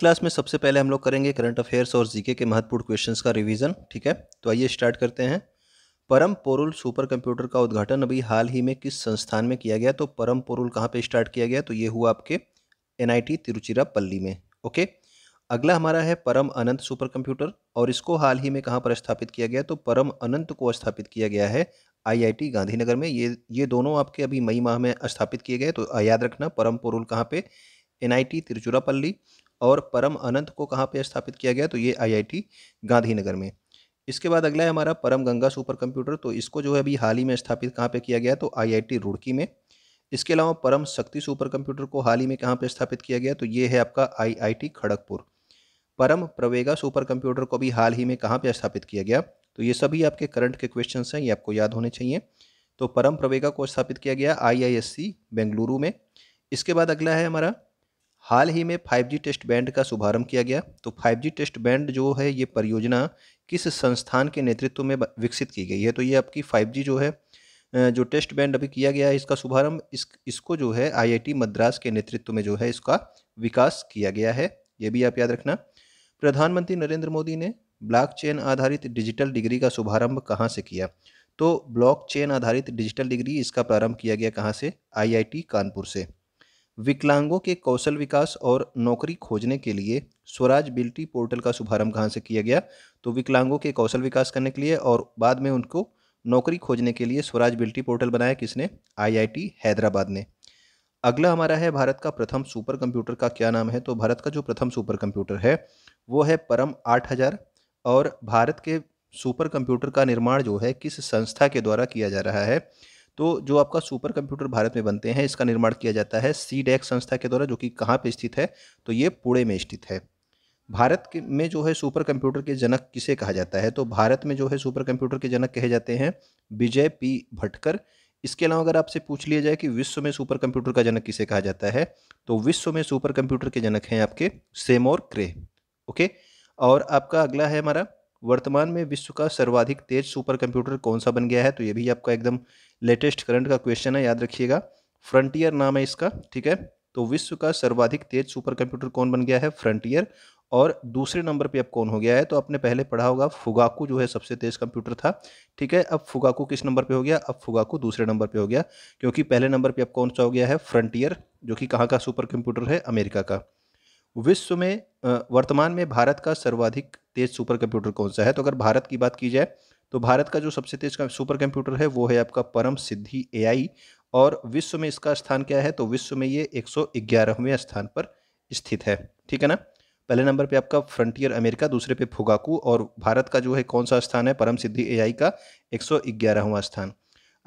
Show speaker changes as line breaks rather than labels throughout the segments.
class में सबसे पहले हम लोग करेंगे करंट अफेयर्स और जीके के महत्वपूर्ण क्वेश्चंस का रिवीजन ठीक है तो आइए स्टार्ट करते हैं परम पोरुल सुपर कंप्यूटर का उद्घाटन अभी हाल ही में किस संस्थान में किया गया तो परम पोरुल कहाँ पे स्टार्ट किया गया तो ये हुआ आपके एनआईटी तिरुचिरापल्ली में ओके अगला हमारा है परम अनंत सुपर कंप्यूटर और इसको हाल ही में कहाँ पर स्थापित किया गया तो परम अनंत को स्थापित किया गया है आईआईटी गांधीनगर में ये ये दोनों आपके अभी मई माह में स्थापित किए गए तो याद रखना परम पोरुल कहाँ पे एनआईटी तिरुचिरापल्ली और परम अनंत को कहाँ पे स्थापित किया गया तो ये आईआईटी गांधीनगर में इसके बाद अगला है हमारा परम गंगा सुपर कंप्यूटर तो इसको जो है अभी हाल ही में स्थापित कहाँ पे किया गया तो आईआईटी रुड़की में इसके अलावा परम शक्ति सुपर कंप्यूटर को हाल ही में कहाँ पे स्थापित किया गया तो ये है आपका आईआईटी खड़गपुर परम प्रवेगा सुपर कंप्यूटर को भी हाल ही में कहाँ पर स्थापित किया गया तो ये सभी आपके करंट के क्वेश्चन हैं ये आपको याद होने चाहिए तो परम प्रवेगा को स्थापित किया गया आई बेंगलुरु में इसके बाद अगला है हमारा हाल ही में 5G टेस्ट बैंड का शुभारंभ किया गया तो 5G टेस्ट बैंड जो है ये परियोजना किस संस्थान के नेतृत्व में विकसित की गई है तो ये आपकी 5G जो है जो टेस्ट बैंड अभी किया गया है इसका शुभारंभ इस इसको जो है आईआईटी मद्रास के नेतृत्व में जो है इसका विकास किया गया है ये भी आप याद रखना प्रधानमंत्री नरेंद्र मोदी ने ब्लॉकचेन आधारित डिजिटल डिग्री का शुभारंभ कहाँ से किया तो ब्लॉकचेन आधारित डिजिटल डिग्री इसका प्रारंभ किया गया कहाँ से आईआईटी कानपुर से विकलांगों के कौशल विकास और नौकरी खोजने के लिए स्वराज बिल्टी पोर्टल का शुभारंभ कहाँ से किया गया तो विकलांगों के कौशल विकास करने के लिए और बाद में उनको नौकरी खोजने के लिए स्वराज बिल्टी पोर्टल बनाया किसने आईआईटी हैदराबाद ने अगला हमारा है भारत का प्रथम सुपर कंप्यूटर का क्या नाम है तो भारत का जो प्रथम सुपर कंप्यूटर है वो है परम आठ हज़ार और भारत के सुपर कंप्यूटर का निर्माण जो है किस संस्था के द्वारा किया जा रहा है तो जो आपका सुपर कंप्यूटर भारत में बनते हैं इसका निर्माण किया जाता है सी डैक संस्था के द्वारा जो कि कहाँ पर स्थित है तो ये पुणे में स्थित है भारत के में जो है सुपर कंप्यूटर के जनक किसे कहा जाता है तो भारत में जो है सुपर कंप्यूटर के जनक कहे जाते हैं विजय पी भटकर इसके अलावा अगर आपसे पूछ लिया जाए कि विश्व में सुपर कंप्यूटर का जनक किसे कहा जाता है तो विश्व में सुपर कंप्यूटर के जनक हैं आपके सेमोर क्रे ओके और आपका अगला है हमारा वर्तमान में विश्व का सर्वाधिक तेज सुपर कंप्यूटर कौन सा बन गया है तो ये भी आपका एकदम लेटेस्ट करंट का क्वेश्चन है याद रखिएगा फ्रंटियर नाम है इसका ठीक है तो विश्व का सर्वाधिक तेज सुपर कंप्यूटर कौन बन गया है फ्रंटियर और दूसरे नंबर पे अब कौन हो गया है तो आपने पहले पढ़ा होगा फुगाकू जो है सबसे तेज कंप्यूटर था ठीक है अब फुगाकू किस नंबर पे हो गया अब फुगाकू दूसरे नंबर पे हो गया क्योंकि पहले नंबर पे अब कौन सा हो गया है फ्रंटियर जो कि कहाँ का सुपर कंप्यूटर है अमेरिका का विश्व में वर्तमान में भारत का सर्वाधिक तेज सुपर कंप्यूटर कौन सा है तो अगर भारत की बात की जाए तो भारत का जो सबसे तेज सुपर कंप्यूटर है वो है आपका परम सिद्धि ए और विश्व में इसका स्थान क्या है तो विश्व में ये एक स्थान पर स्थित है ठीक है ना पहले नंबर पे आपका फ्रंटियर अमेरिका दूसरे पे फुगाकू और भारत का जो है कौन सा स्थान है परम सिद्धि ए का एक स्थान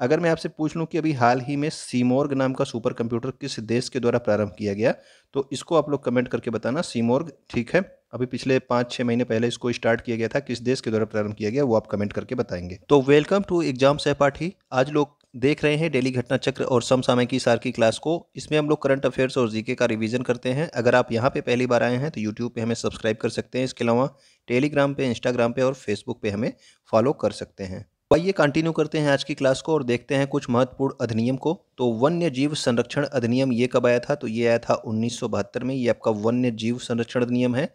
अगर मैं आपसे पूछ लूँ कि अभी हाल ही में सीमोर्ग नाम का सुपर कंप्यूटर किस देश के द्वारा प्रारंभ किया गया तो इसको आप लोग कमेंट करके बताना सीमोर्ग ठीक है अभी पिछले पाँच छः महीने पहले इसको स्टार्ट किया गया था किस देश के द्वारा प्रारंभ किया गया वो आप कमेंट करके बताएंगे तो वेलकम टू एग्जाम सहपाठी आज लोग देख रहे हैं डेली घटना चक्र और समसामय की सार की क्लास को इसमें हम लोग करंट अफेयर्स और जीके का रिवीजन करते हैं अगर आप यहाँ पे पहली बार आए हैं तो यूट्यूब पे हमें सब्सक्राइब कर सकते हैं इसके अलावा टेलीग्राम पे इंस्टाग्राम पे और फेसबुक पे हमें फॉलो कर सकते हैं आइए कंटिन्यू करते हैं आज की क्लास को और देखते हैं कुछ महत्वपूर्ण अधिनियम को तो वन्य जीव संरक्षण अधिनियम ये कब आया था तो ये आया था उन्नीस में ये आपका वन्य जीव संरक्षण अधिनियम है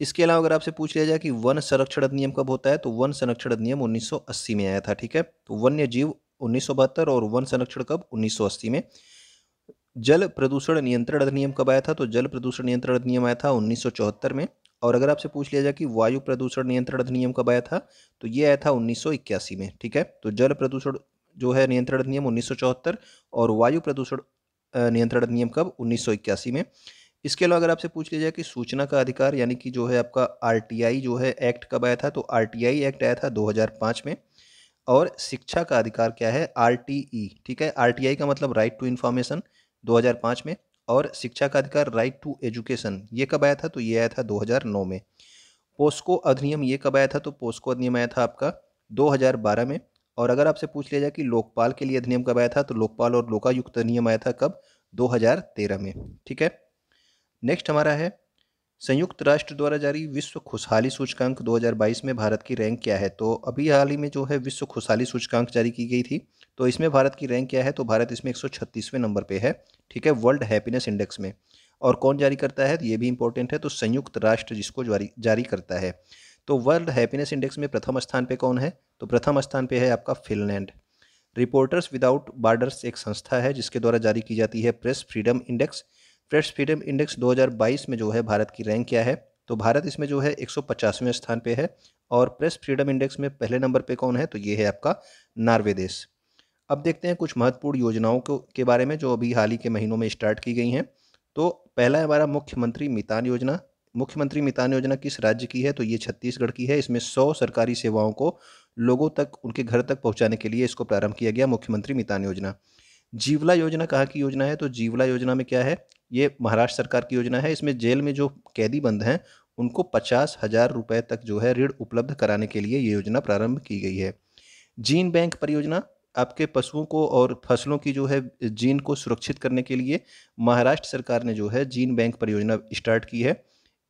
इसके अलावा अगर आपसे पूछ लिया जाए कि वन संरक्षण अधिनियम कब होता है तो वन संरक्षण अधिनियम 1980 में आया था ठीक है तो वन्य जीव उन्नीस और वन संरक्षण कब 1980 में जल प्रदूषण नियंत्रण अधिनियम कब आया था तो जल प्रदूषण नियंत्रण अधिनियम आया था उन्नीस में और अगर आपसे पूछ लिया जाए कि वायु प्रदूषण नियंत्रण अधिनियम कब आया था तो ये आया था उन्नीस में ठीक है तो जल प्रदूषण जो है नियंत्रण अधिनियम उन्नीस और वायु प्रदूषण नियंत्रण अधिनियम कब उन्नीस में इसके अलावा अगर आपसे पूछ लिया जाए कि सूचना का अधिकार यानी कि जो है आपका आरटीआई जो है एक्ट कब आया था तो आरटीआई एक्ट आया था 2005 में और शिक्षा का अधिकार क्या है आरटीई ठीक है आरटीआई का मतलब राइट टू इन्फॉर्मेशन 2005 में और शिक्षा का अधिकार राइट टू एजुकेशन ये कब आया था तो ये आया था 2009 में पोस्को अधिनियम ये कब आया था तो पोस्को अधिनियम आया था आपका 2012 में और अगर आपसे पूछ लिया जाए कि लोकपाल के लिए अधिनियम कब आया था तो लोकपाल और लोकायुक्त अधिनियम आया था कब 2013 में ठीक है नेक्स्ट हमारा है संयुक्त राष्ट्र द्वारा जारी विश्व खुशहाली सूचकांक 2022 में भारत की रैंक क्या है तो अभी हाल ही में जो है विश्व खुशहाली सूचकांक जारी की गई थी तो इसमें भारत की रैंक क्या है तो भारत इसमें एक नंबर पर है ठीक है वर्ल्ड हैप्पीनेस इंडेक्स में और कौन जारी करता है तो ये भी इंपॉर्टेंट है तो संयुक्त राष्ट्र जिसको जारी जारी करता है तो वर्ल्ड हैप्पीनेस इंडेक्स में प्रथम स्थान पे कौन है तो प्रथम स्थान पे है आपका फिनलैंड रिपोर्टर्स विदाउट बार्डर्स एक संस्था है जिसके द्वारा जारी की जाती है press freedom index press freedom index दो में जो है भारत की रैंक क्या है तो भारत इसमें जो है एक स्थान पर है और प्रेस फ्रीडम इंडेक्स में पहले नंबर पर कौन है तो ये है आपका नार्वे देश अब देखते हैं कुछ महत्वपूर्ण योजनाओं को के बारे में जो अभी हाल ही के महीनों में स्टार्ट की गई हैं तो पहला है हमारा मुख्यमंत्री मितान योजना मुख्यमंत्री मितान योजना किस राज्य की है तो ये छत्तीसगढ़ की है इसमें सौ सरकारी सेवाओं को लोगों तक उनके घर तक पहुंचाने के लिए इसको प्रारंभ किया गया मुख्यमंत्री मितान योजना जीवला योजना कहाँ की योजना है तो जीवला योजना में क्या है ये महाराष्ट्र सरकार की योजना है इसमें जेल में जो कैदी बंद हैं उनको पचास हज़ार रुपये तक जो है ऋण उपलब्ध कराने के लिए ये योजना प्रारंभ की गई है जीन बैंक परियोजना आपके पशुओं को और फसलों की जो है जीन को सुरक्षित करने के लिए महाराष्ट्र सरकार ने जो है जीन बैंक परियोजना स्टार्ट की है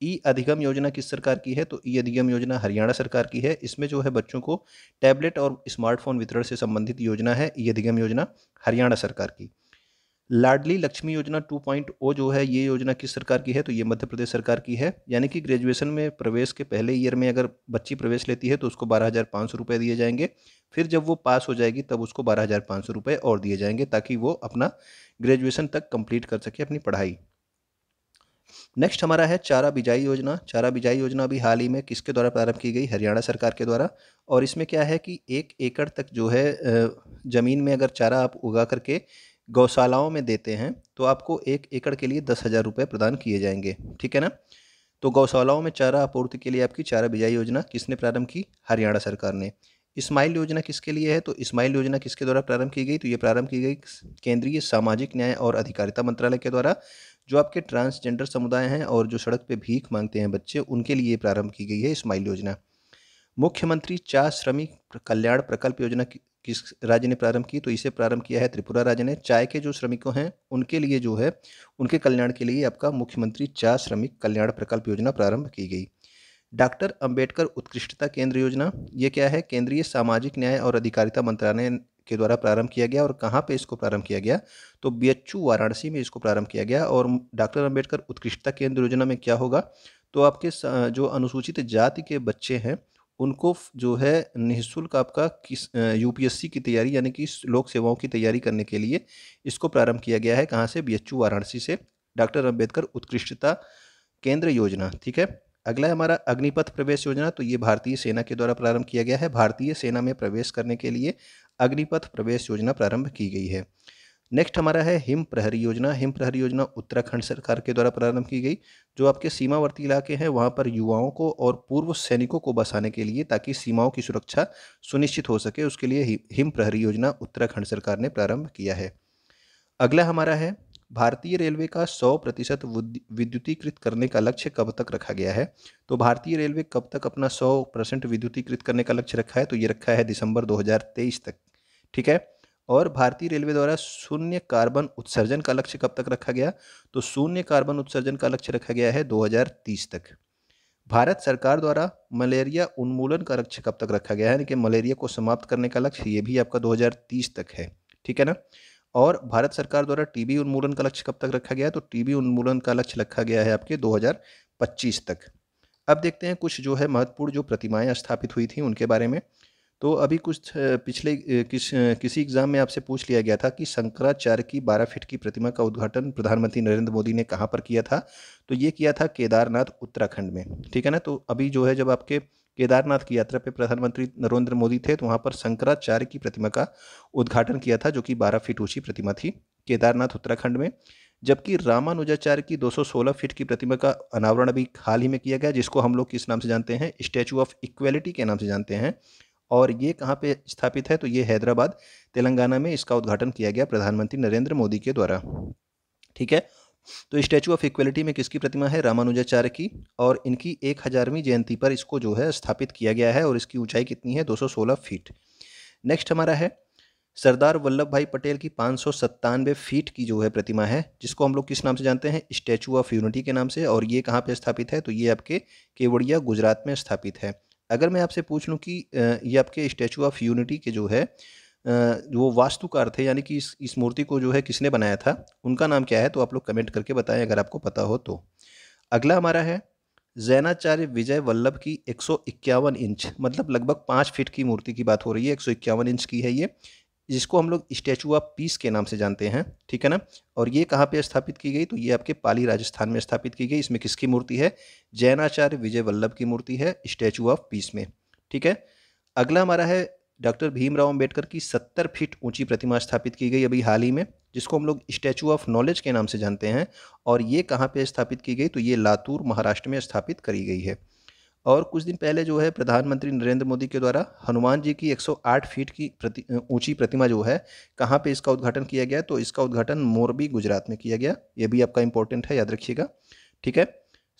ई अधिगम योजना किस सरकार की है तो ई अधिगम योजना हरियाणा सरकार की है इसमें जो है बच्चों को टैबलेट और स्मार्टफोन वितरण से संबंधित योजना है ई अधिगम योजना हरियाणा सरकार की लाडली लक्ष्मी योजना 2.0 जो है ये योजना किस सरकार की है तो ये मध्य प्रदेश सरकार की है यानी कि ग्रेजुएशन में प्रवेश के पहले ईयर में अगर बच्ची प्रवेश लेती है तो उसको बारह हज़ार पाँच सौ रुपये दिए जाएंगे फिर जब वो पास हो जाएगी तब उसको बारह हज़ार पाँच सौ रुपये और दिए जाएंगे ताकि वो अपना ग्रेजुएशन तक कंप्लीट कर सके अपनी पढ़ाई नेक्स्ट हमारा है चारा बिजाई योजना चारा बिजाई योजना अभी हाल ही में किसके द्वारा प्रारंभ की गई हरियाणा सरकार के द्वारा और इसमें क्या है कि एक एकड़ तक जो है ज़मीन में अगर चारा आप उगा करके गौशालाओं में देते हैं तो आपको एक एकड़ के लिए दस हज़ार रुपये प्रदान किए जाएंगे ठीक है ना तो गौशालाओं में चारा आपूर्ति के लिए आपकी चारा बिजाई योजना किसने प्रारंभ की हरियाणा सरकार ने इस्माइल योजना किसके लिए है तो इस्माइल योजना किसके द्वारा प्रारंभ की गई तो ये प्रारंभ की गई केंद्रीय सामाजिक न्याय और अधिकारिता मंत्रालय के द्वारा जो आपके ट्रांसजेंडर समुदाय हैं और जो सड़क पर भीख मांगते हैं बच्चे उनके लिए प्रारंभ की गई है इस्माइल योजना मुख्यमंत्री चा श्रमिक कल्याण प्रकल्प योजना किस राज्य ने प्रारंभ की तो इसे प्रारंभ किया है त्रिपुरा राज्य ने चाय के जो श्रमिकों हैं उनके लिए जो है उनके कल्याण के लिए आपका मुख्यमंत्री चा श्रमिक कल्याण प्रकल्प योजना प्रारंभ की गई डॉक्टर अंबेडकर उत्कृष्टता केंद्र योजना ये क्या है केंद्रीय सामाजिक न्याय और अधिकारिता मंत्रालय के द्वारा प्रारंभ किया गया और कहाँ पे इसको प्रारंभ किया गया तो बी वाराणसी में इसको प्रारंभ किया गया और डॉक्टर अंबेडकर उत्कृष्टता केंद्र योजना में क्या होगा तो आपके जो अनुसूचित जाति के बच्चे हैं उनको जो है निःशुल्क आपका किस यूपीएससी की तैयारी यानी कि लोक सेवाओं की तैयारी करने के लिए इसको प्रारंभ किया गया है कहाँ से बीएचयू वाराणसी से डॉक्टर अम्बेडकर उत्कृष्टता केंद्र योजना ठीक है अगला है हमारा अग्निपथ प्रवेश योजना तो ये भारतीय सेना के द्वारा प्रारंभ किया गया है भारतीय सेना में प्रवेश करने के लिए अग्निपथ प्रवेश योजना प्रारंभ की गई है नेक्स्ट हमारा है हिम प्रहरी योजना हिम प्रहरी योजना उत्तराखंड सरकार के द्वारा प्रारंभ की गई जो आपके सीमावर्ती इलाके हैं वहाँ पर युवाओं को और पूर्व सैनिकों को बसाने के लिए ताकि सीमाओं की सुरक्षा सुनिश्चित हो सके उसके लिए हिम प्रहरी योजना उत्तराखंड सरकार ने प्रारंभ किया है अगला हमारा है भारतीय रेलवे का 100 प्रतिशत विद्युतीकृत करने का लक्ष्य कब तक रखा गया है तो भारतीय रेलवे कब तक अपना 100 परसेंट विद्युतीकृत करने का लक्ष्य रखा है तो ये रखा है दिसंबर 2023 तक ठीक है और भारतीय रेलवे द्वारा शून्य कार्बन उत्सर्जन का लक्ष्य कब तक रखा गया तो शून्य कार्बन उत्सर्जन का लक्ष्य रखा गया है 2030 तक भारत सरकार द्वारा मलेरिया उन्मूलन का लक्ष्य कब तक रखा गया है यानी कि मलेरिया को समाप्त करने का लक्ष्य ये भी आपका 2030 तक है ठीक है ना और भारत सरकार द्वारा टीबी उन्मूलन का लक्ष्य कब तक रखा गया है तो टीबी उन्मूलन का लक्ष्य रखा गया है आपके 2025 तक अब देखते हैं कुछ जो है महत्वपूर्ण जो प्रतिमाएं स्थापित हुई थी उनके बारे में तो अभी कुछ पिछले किस किसी एग्ज़ाम में आपसे पूछ लिया गया था कि शंकराचार्य की बारह फीट की प्रतिमा का उद्घाटन प्रधानमंत्री नरेंद्र मोदी ने कहाँ पर किया था तो ये किया था केदारनाथ उत्तराखंड में ठीक है ना तो अभी जो है जब आपके केदारनाथ की यात्रा पे प्रधानमंत्री नरेंद्र मोदी थे तो वहाँ पर शंकराचार्य की प्रतिमा का उद्घाटन किया था जो कि बारह फीट ऊंची प्रतिमा थी केदारनाथ उत्तराखंड में जबकि रामानुजाचार्य की 216 फीट की प्रतिमा का अनावरण अभी हाल ही में किया गया जिसको हम लोग किस नाम से जानते हैं स्टैचू ऑफ इक्वेलिटी के नाम से जानते हैं और ये कहाँ पे स्थापित है तो ये हैदराबाद तेलंगाना में इसका उद्घाटन किया गया प्रधानमंत्री नरेंद्र मोदी के द्वारा ठीक है तो स्टैचू ऑफ इक्वलिटी में किसकी प्रतिमा है रामानुजाचार्य की और इनकी एक हज़ारवीं जयंती पर इसको जो है स्थापित किया गया है और इसकी ऊंचाई कितनी है 216 फीट नेक्स्ट हमारा है सरदार वल्लभ भाई पटेल की पाँच फीट की जो है प्रतिमा है जिसको हम लोग किस नाम से जानते हैं स्टैचू ऑफ यूनिटी के नाम से और ये कहाँ पर स्थापित है तो ये आपके केवड़िया गुजरात में स्थापित है अगर मैं आपसे पूछ लूँ कि ये आपके स्टैचू ऑफ यूनिटी के जो है वो वास्तुकार थे यानी कि इस इस मूर्ति को जो है किसने बनाया था उनका नाम क्या है तो आप लोग कमेंट करके बताएं अगर आपको पता हो तो अगला हमारा है जैनाचार्य विजय वल्लभ की एक इंच मतलब लगभग पाँच फीट की मूर्ति की बात हो रही है एक इंच की है ये जिसको हम लोग स्टैचू ऑफ पीस के नाम से जानते हैं ठीक है ना और ये कहाँ पे स्थापित की गई तो ये आपके पाली राजस्थान में स्थापित की गई इसमें किसकी मूर्ति है जैनाचार्य विजय वल्लभ की मूर्ति है स्टैचू ऑफ पीस में ठीक है अगला हमारा है डॉक्टर भीमराव अम्बेडकर की सत्तर फीट ऊंची प्रतिमा स्थापित की गई अभी हाल ही में जिसको हम लोग स्टैचू ऑफ नॉलेज के नाम से जानते हैं और ये कहाँ पे स्थापित की गई तो ये लातूर महाराष्ट्र में स्थापित करी गई है और कुछ दिन पहले जो है प्रधानमंत्री नरेंद्र मोदी के द्वारा हनुमान जी की 108 फीट की प्रति ऊँची प्रतिमा जो है कहाँ पे इसका उद्घाटन किया गया तो इसका उद्घाटन मोरबी गुजरात में किया गया ये भी आपका इंपॉर्टेंट है याद रखिएगा ठीक है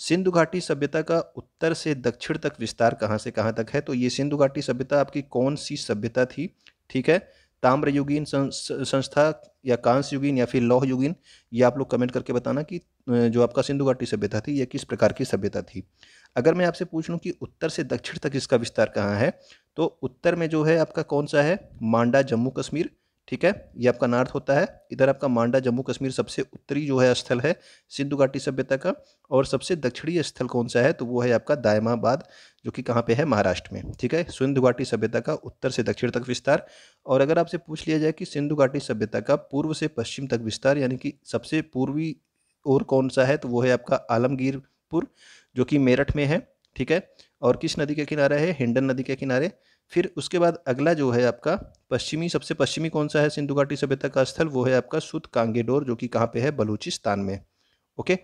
सिंधु घाटी सभ्यता का उत्तर से दक्षिण तक विस्तार कहाँ से कहाँ तक है तो ये सिंधु घाटी सभ्यता आपकी कौन सी सभ्यता थी ठीक है ताम्रयुगीन संस्था या कांस युगिन या फिर लौह युगीन ये आप लोग कमेंट करके बताना कि जो आपका सिंधु घाटी सभ्यता थी ये किस प्रकार की सभ्यता थी अगर मैं आपसे पूछ लूँ कि उत्तर से दक्षिण तक इसका विस्तार कहाँ है तो उत्तर में जो है आपका कौन सा है मांडा जम्मू कश्मीर ठीक है ये आपका नॉर्थ होता है इधर आपका मांडा जम्मू कश्मीर सबसे उत्तरी जो है स्थल है सिंधु घाटी सभ्यता का और सबसे दक्षिणी स्थल कौन सा है तो वो है आपका दायमाबाद जो कि कहाँ पे है महाराष्ट्र में ठीक है सिंधु घाटी सभ्यता का उत्तर से दक्षिण तक विस्तार और अगर आपसे पूछ लिया जाए कि सिंधु घाटी सभ्यता का पूर्व से पश्चिम तक विस्तार यानी कि सबसे पूर्वी और कौन सा है तो वो है आपका आलमगीरपुर जो कि मेरठ में है ठीक है और किस नदी के किनारे है हिंडन नदी के किनारे फिर उसके बाद अगला जो है आपका पश्चिमी सबसे पश्चिमी कौन सा है सिंधु घाटी सभ्यता का स्थल वो है आपका सुत कांगेडोर जो कि कहाँ पे है बलूचिस्तान में ओके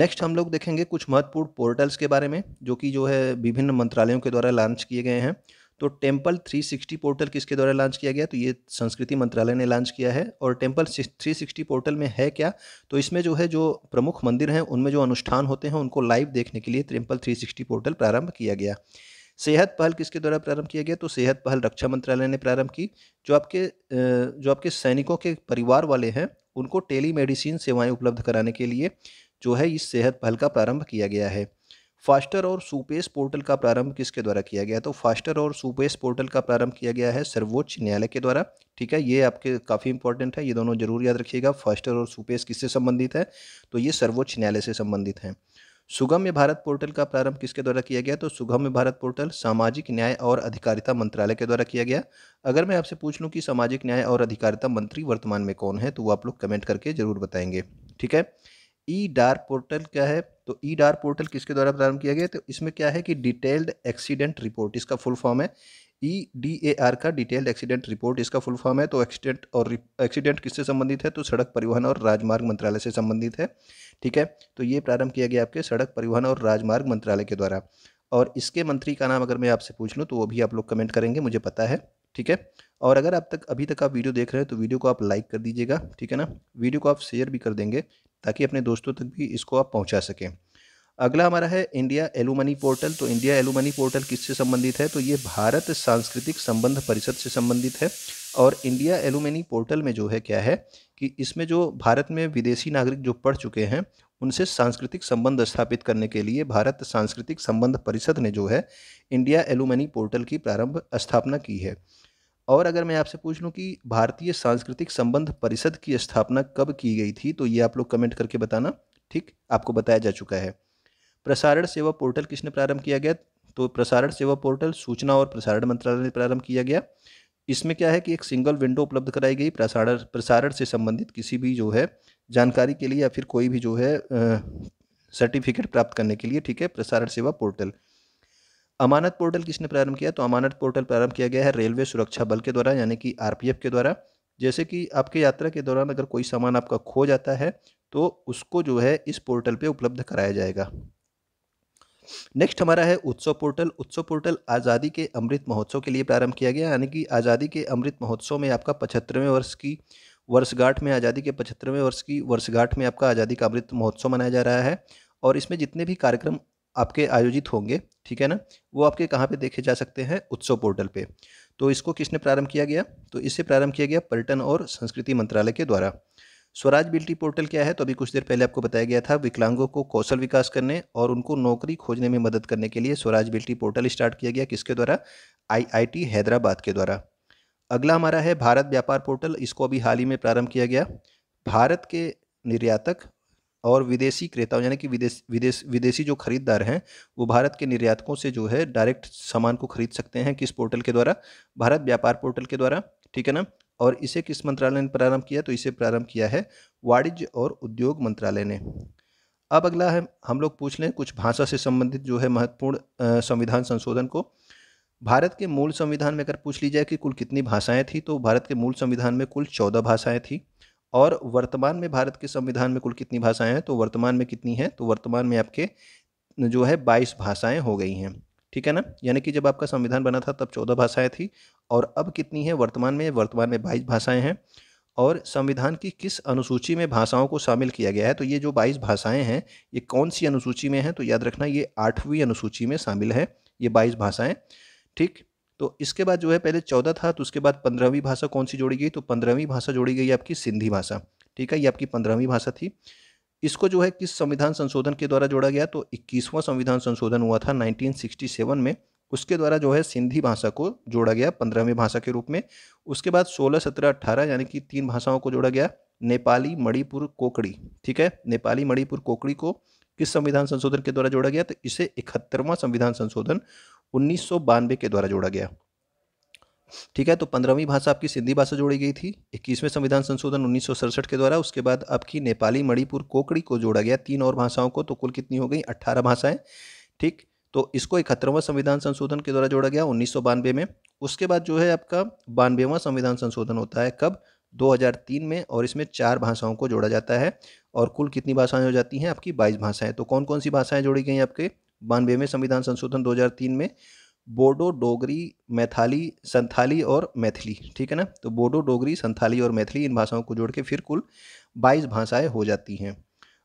नेक्स्ट हम लोग देखेंगे कुछ महत्वपूर्ण पोर्टल्स के बारे में जो कि जो है विभिन्न मंत्रालयों के द्वारा लॉन्च किए गए हैं तो टेम्पल 360 पोर्टल किसके द्वारा लॉन्च किया गया तो ये संस्कृति मंत्रालय ने लॉन्च किया है और टेम्पल 360 पोर्टल में है क्या तो इसमें जो है जो प्रमुख मंदिर हैं उनमें जो अनुष्ठान होते हैं उनको लाइव देखने के लिए टेम्पल 360 पोर्टल प्रारंभ किया गया सेहत पहल किसके द्वारा प्रारंभ किया गया तो सेहत पहल रक्षा मंत्रालय ने प्रारंभ की जो आपके जो आपके सैनिकों के परिवार वाले हैं उनको टेली मेडिसिन सेवाएं उपलब्ध कराने के लिए जो है इस सेहत पहल का प्रारंभ किया गया है फास्टर और सुपेस पोर्टल का प्रारंभ किसके द्वारा किया गया तो फास्टर और सुपेस पोर्टल का प्रारंभ किया गया है सर्वोच्च न्यायालय के द्वारा ठीक है ये आपके काफ़ी इंपॉर्टेंट है ये दोनों जरूर याद रखिएगा फास्टर और सुपेस किससे संबंधित है तो ये सर्वोच्च न्यायालय से संबंधित हैं सुगम्य भारत पोर्टल का प्रारंभ किसके द्वारा किया गया तो सुगम्य भारत पोर्टल सामाजिक न्याय और अधिकारिता मंत्रालय के द्वारा किया गया अगर मैं आपसे पूछ लूँ कि सामाजिक न्याय और अधिकारिता मंत्री वर्तमान में कौन है तो वो आप लोग कमेंट करके जरूर बताएंगे ठीक है ई डार पोर्टल क्या है तो ई डार पोर्टल किसके द्वारा प्रारंभ किया गया तो इसमें क्या है कि डिटेल्ड एक्सीडेंट रिपोर्ट इसका फुल फॉर्म है ई डी ए आर का डिटेल्ड एक्सीडेंट रिपोर्ट इसका फुल फॉर्म है तो एक्सीडेंट और एक्सीडेंट किससे संबंधित है तो सड़क परिवहन और राजमार्ग मंत्रालय से संबंधित है ठीक है तो ये प्रारंभ किया गया आपके सड़क परिवहन और राजमार्ग मंत्रालय के द्वारा और इसके मंत्री का नाम अगर मैं आपसे पूछ लूँ तो वो भी आप लोग कमेंट करेंगे मुझे पता है ठीक है और अगर आप तक अभी तक आप वीडियो देख रहे हैं तो वीडियो को आप लाइक कर दीजिएगा ठीक है ना वीडियो को आप शेयर भी कर देंगे ताकि अपने दोस्तों तक भी इसको आप पहुँचा सकें अगला हमारा है इंडिया एलुमनी पोर्टल तो इंडिया एलुमनी पोर्टल किससे संबंधित है तो ये भारत सांस्कृतिक संबंध परिषद से संबंधित है और इंडिया एलुमनी पोर्टल में जो है क्या है कि इसमें जो भारत में विदेशी नागरिक जो पढ़ चुके हैं उनसे सांस्कृतिक संबंध स्थापित करने के लिए भारत सांस्कृतिक संबंध परिषद ने जो है इंडिया एलुमनी पोर्टल की प्रारंभ स्थापना की है और अगर मैं आपसे पूछ लूँ कि भारतीय सांस्कृतिक संबंध परिषद की स्थापना कब की गई थी तो ये आप लोग कमेंट करके बताना ठीक आपको बताया जा चुका है प्रसारण सेवा पोर्टल किसने प्रारंभ किया गया तो प्रसारण सेवा पोर्टल सूचना और प्रसारण मंत्रालय ने प्रारंभ किया गया इसमें क्या है कि एक सिंगल विंडो उपलब्ध कराई गई प्रसारण प्रसारण से संबंधित किसी भी जो है जानकारी के लिए या फिर कोई भी जो है सर्टिफिकेट प्राप्त करने के लिए ठीक है प्रसारण सेवा पोर्टल अमानत पोर्टल किसने प्रारंभ किया तो अमानत पोर्टल प्रारंभ किया गया है रेलवे सुरक्षा बल के द्वारा यानी कि आर के द्वारा जैसे कि आपके यात्रा के दौरान अगर कोई सामान आपका खो जाता है तो उसको जो है इस पोर्टल पे उपलब्ध कराया जाएगा नेक्स्ट हमारा है उत्सव पोर्टल उत्सव पोर्टल आज़ादी के अमृत महोत्सव के लिए प्रारंभ किया गया यानी कि आज़ादी के अमृत महोत्सव में आपका पचहत्तरवें वर्ष की वर्षगांठ में आज़ादी के पचहत्तरवें वर्ष की वर्षगांठ में आपका आज़ादी का अमृत महोत्सव मनाया जा रहा है और इसमें जितने भी कार्यक्रम आपके आयोजित होंगे ठीक है ना वो आपके कहाँ पे देखे जा सकते हैं उत्सव पोर्टल पे तो इसको किसने प्रारंभ किया गया तो इसे प्रारंभ किया गया पर्यटन और संस्कृति मंत्रालय के द्वारा स्वराज बिल्टी पोर्टल क्या है तो अभी कुछ देर पहले आपको बताया गया था विकलांगों को कौशल विकास करने और उनको नौकरी खोजने में मदद करने के लिए स्वराज बिल्टी पोर्टल स्टार्ट किया गया किसके द्वारा आई हैदराबाद के द्वारा अगला हमारा है भारत व्यापार पोर्टल इसको अभी हाल ही में प्रारंभ किया गया भारत के निर्यातक और विदेशी क्रेताओं यानी कि विदेश विदेश विदेशी जो खरीददार हैं वो भारत के निर्यातकों से जो है डायरेक्ट सामान को खरीद सकते हैं किस पोर्टल के द्वारा भारत व्यापार पोर्टल के द्वारा ठीक है ना और इसे किस मंत्रालय ने प्रारंभ किया तो इसे प्रारंभ किया है वाणिज्य और उद्योग मंत्रालय ने अब अगला है हम लोग पूछ लें कुछ भाषा से संबंधित जो है महत्वपूर्ण संविधान संशोधन को भारत के मूल संविधान में अगर पूछ ली जाए कि कुल कितनी भाषाएं थी तो भारत के मूल संविधान में कुल चौदह भाषाएं थी और वर्तमान में भारत के संविधान में कुल कितनी भाषाएं हैं तो वर्तमान में कितनी हैं तो वर्तमान में आपके जो है बाईस भाषाएं हो गई हैं ठीक है ना यानी कि जब आपका संविधान बना था तब चौदह भाषाएं थी और अब कितनी है वर्तमान में वर्तमान में बाईस भाषाएं हैं और संविधान की किस अनुसूची में भाषाओं को शामिल किया गया है तो ये जो बाईस भाषाएं हैं ये कौन सी अनुसूची में हैं तो याद रखना ये आठवीं अनुसूची में शामिल है ये बाईस भाषाएँ ठीक तो इसके बाद जो है पहले चौदह था तो उसके बाद पंद्रहवीं भाषा कौन सी जोड़ी गई तो पंद्रहवीं भाषा जोड़ी गई आपकी सिंधी भाषा ठीक है ये आपकी पंद्रहवीं भाषा थी इसको जो है किस संविधान संशोधन के द्वारा जोड़ा गया तो इक्कीसवां संविधान संशोधन हुआ था 1967 में उसके द्वारा जो है सिंधी भाषा को जोड़ा गया पंद्रहवीं भाषा के रूप में उसके बाद सोलह सत्रह अट्ठारह यानी कि तीन भाषाओं को जोड़ा गया नेपाली मणिपुर कोकड़ी ठीक है नेपाली मणिपुर कोकड़ी को किस संविधान संशोधन के द्वारा जोड़ा गया तो इसे इकहत्तरवां संविधान संशोधन उन्नीस के द्वारा जोड़ा गया ठीक है तो पंद्रहवीं भाषा आपकी सिंधी भाषा जोड़ी गई थी इक्कीसवें संविधान संशोधन उन्नीस के द्वारा उसके बाद आपकी नेपाली मणिपुर कोकड़ी को जोड़ा गया तीन और भाषाओं को तो कुल कितनी हो गई अट्ठारह भाषाएं ठीक तो इसको इकहत्तरवां संविधान संशोधन के द्वारा जोड़ा गया उन्नीस में उसके बाद जो है आपका बानवेवा संविधान संशोधन होता है कब 2003 में और इसमें चार भाषाओं को जोड़ा जाता है और कुल कितनी भाषाएं हो जाती हैं आपकी 22 भाषाएं तो कौन कौन सी भाषाएं जोड़ी गई आपके बानवे में संविधान संशोधन 2003 में बोडो डोगरी मैथाली संथाली और मैथिली ठीक है ना तो बोडो डोगरी संथाली और मैथिली इन भाषाओं को जोड़ के फिर कुल बाईस भाषाएँ हो जाती हैं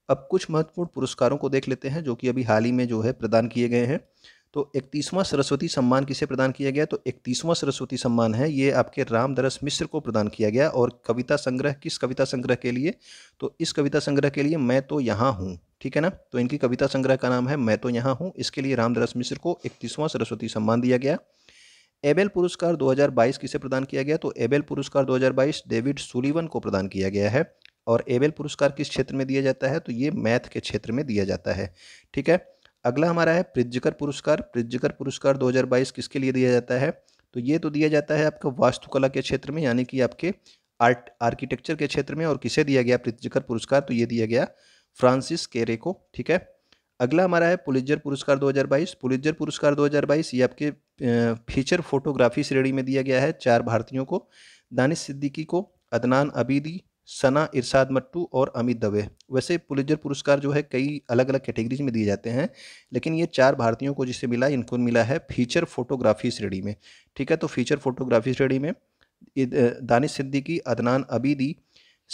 अब कुछ महत्वपूर्ण पुरस्कारों को देख लेते हैं जो कि अभी हाल ही में जो है प्रदान किए गए हैं तो इकतीसवां सरस्वती सम्मान किसे प्रदान किया गया तो इकतीसवां सरस्वती सम्मान है ये आपके रामदरस मिश्र को प्रदान किया गया और कविता संग्रह किस कविता संग्रह के लिए तो इस कविता संग्रह के लिए मैं तो यहाँ हूँ ठीक है ना तो इनकी कविता संग्रह का नाम है मैं तो यहाँ हूँ इसके लिए रामदरस मिश्र को इकतीसवां सरस्वती सम्मान दिया गया एबेल पुरस्कार 2022 किसे प्रदान किया गया तो एबेल पुरस्कार 2022 डेविड सुलीवन को प्रदान किया गया है और एबेल पुरस्कार किस क्षेत्र में दिया जाता है तो ये मैथ के क्षेत्र में दिया जाता है ठीक है अगला हमारा है प्रिज्जकर पुरस्कार प्रिज्जकर पुरस्कार 2022 किसके लिए दिया जाता है तो ये तो दिया जाता है आपका वास्तुकला के क्षेत्र में यानी कि आपके आर्ट आर्किटेक्चर के क्षेत्र में और किसे दिया गया प्रिज्जकर पुरस्कार तो ये दिया गया फ्रांसिस केरे को ठीक है अगला हमारा है पुलिजर पुरस्कार 2022 पुलिजर पुरस्कार 2022 ये आपके फीचर फोटोग्राफी श्रेणी में दिया गया है चार भारतीयों को दानिश सिद्दीकी को अदनान अबीदी सना इरशाद मट्टू और अमित दवे वैसे पुलिजर पुरस्कार जो है कई अलग अलग कैटेगरीज में दिए जाते हैं लेकिन ये चार भारतीयों को जिसे मिला इनको मिला है फीचर फोटोग्राफी श्रेणी में ठीक है तो फीचर फोटोग्राफी श्रेणी में दानिश सिद्दीकी अदनान अबीदी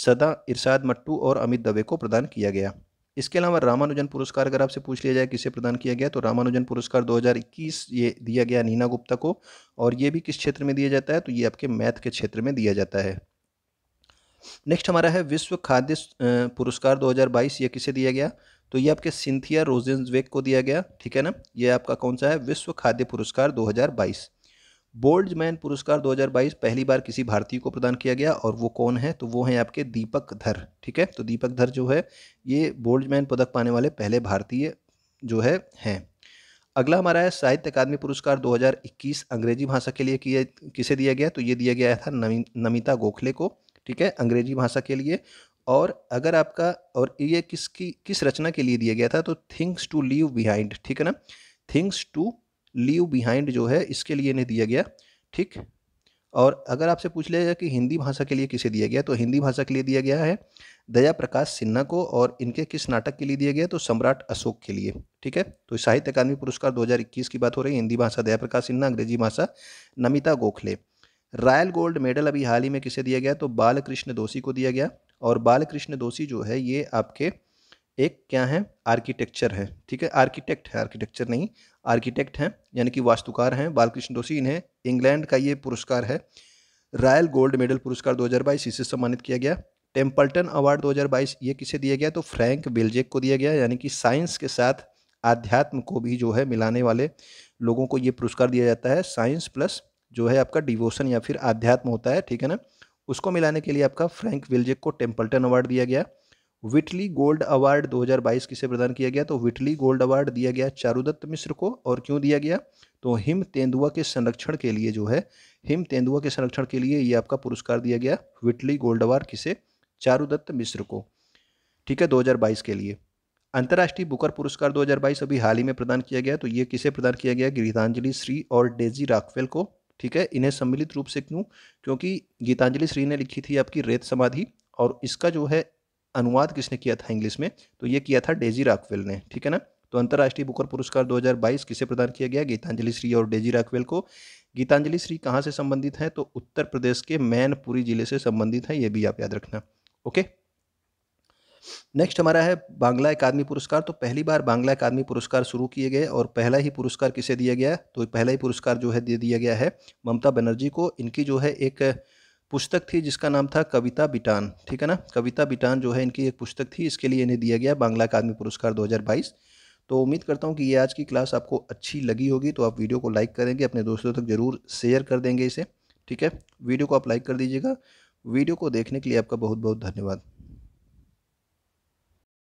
सदा इरशाद मट्टू और अमित दवे को प्रदान किया गया इसके अलावा रामानुजन पुरस्कार अगर आपसे पूछ लिया जाए किसे प्रदान किया गया तो रामानुजन पुरस्कार 2021 ये दिया गया नीना गुप्ता को और ये भी किस क्षेत्र में दिया जाता है तो ये आपके मैथ के क्षेत्र में दिया जाता है नेक्स्ट हमारा है विश्व खाद्य पुरस्कार 2022 ये किसे दिया गया तो ये आपके सिंथिया रोजेंसवेग को दिया गया ठीक है ना ये आपका कौन सा है विश्व खाद्य पुरस्कार 2022 बोल्ड मैन पुरस्कार 2022 पहली बार किसी भारतीय को प्रदान किया गया और वो कौन है तो वो हैं आपके दीपक धर ठीक है तो दीपक धर जो है ये बोल्ड मैन पदक पाने वाले पहले भारतीय जो है हैं अगला हमारा है साहित्य अकादमी पुरस्कार 2021 अंग्रेजी भाषा के लिए किए किसे दिया गया तो ये दिया गया था नमी, नमिता गोखले को ठीक है अंग्रेजी भाषा के लिए और अगर आपका और ये किसकी किस रचना के लिए दिया गया था तो थिंग्स टू लीव बिहाइंड ठीक है ना थिंग्स टू लीव बिहाइंड जो है इसके लिए इन्हें दिया गया ठीक और अगर आपसे पूछ लिया जाए कि हिंदी भाषा के लिए किसे दिया गया तो हिंदी भाषा के लिए दिया गया है दया प्रकाश सिन्हा को और इनके किस नाटक के लिए दिया गया तो सम्राट अशोक के लिए ठीक है तो साहित्य अकादमी पुरस्कार 2021 की बात हो रही है हिंदी भाषा दया प्रकाश सिन्हा अंग्रेजी भाषा Namita Gokhale royal gold medal अभी हाल ही में किसे दिया गया तो बालकृष्ण दोषी को दिया गया और बालकृष्ण दोषी जो है ये आपके एक क्या है आर्किटेक्चर है ठीक है आर्किटेक्ट है आर्किटेक्चर नहीं आर्किटेक्ट हैं यानी कि वास्तुकार हैं बालकृष्ण दोषी इन्हें इंग्लैंड का ये पुरस्कार है रॉयल गोल्ड मेडल पुरस्कार 2022 इसे सम्मानित किया गया टेम्पल्टन अवार्ड 2022 ये किसे दिया गया तो फ्रैंक बेल्जेक को दिया गया यानी कि साइंस के साथ आध्यात्म को भी जो है मिलाने वाले लोगों को ये पुरस्कार दिया जाता है साइंस प्लस जो है आपका डिवोशन या फिर आध्यात्म होता है ठीक है ना उसको मिलाने के लिए आपका फ्रैंक विल्जेक को टेम्पल्टन अवार्ड दिया गया विटली गोल्ड अवार्ड 2022 किसे प्रदान किया गया तो विटली गोल्ड अवार्ड दिया गया चारुदत्त मिश्र को और क्यों दिया गया तो हिम तेंदुआ के संरक्षण के लिए जो है हिम तेंदुआ के संरक्षण के लिए ये आपका पुरस्कार दिया गया विटली गोल्ड अवार्ड किसे चारुदत्त मिश्र को ठीक है 2022 के लिए अंतर्राष्ट्रीय बुकर पुरस्कार 2022 अभी हाल ही में प्रदान किया गया तो ये किसे प्रदान किया गया गीतांजलि श्री और डेजी राकफेल को ठीक है इन्हें सम्मिलित रूप से क्यों क्योंकि गीतांजलि श्री ने लिखी थी आपकी रेत समाधि और इसका जो है अनुवाद किसने किया था इंग्लिश में तो ये किया था डेजी राकवेल ने ठीक है ना तो अंतर्राष्ट्रीय बुकर पुरस्कार 2022 किसे प्रदान किया गया गीतांजलि श्री और डेजी राकवेल को गीतांजलि श्री कहाँ से संबंधित हैं तो उत्तर प्रदेश के मैनपुरी जिले से संबंधित हैं ये भी आप याद रखना ओके नेक्स्ट हमारा है बांग्ला अकादमी पुरस्कार तो पहली बार बांग्ला अकादमी पुरस्कार शुरू किए गए और पहला ही पुरस्कार किसे दिया गया तो पहला ही पुरस्कार जो है दे दिया गया है ममता बनर्जी को इनकी जो है एक पुस्तक थी जिसका नाम था कविता बिटान ठीक है ना कविता बिटान जो है इनकी एक पुस्तक थी इसके लिए इन्हें दिया गया बांग्ला अकादमी पुरस्कार 2022 तो उम्मीद करता हूँ कि ये आज की क्लास आपको अच्छी लगी होगी तो आप वीडियो को लाइक करेंगे अपने दोस्तों तक ज़रूर शेयर कर देंगे इसे ठीक है वीडियो को आप लाइक कर दीजिएगा वीडियो को देखने के लिए आपका बहुत बहुत धन्यवाद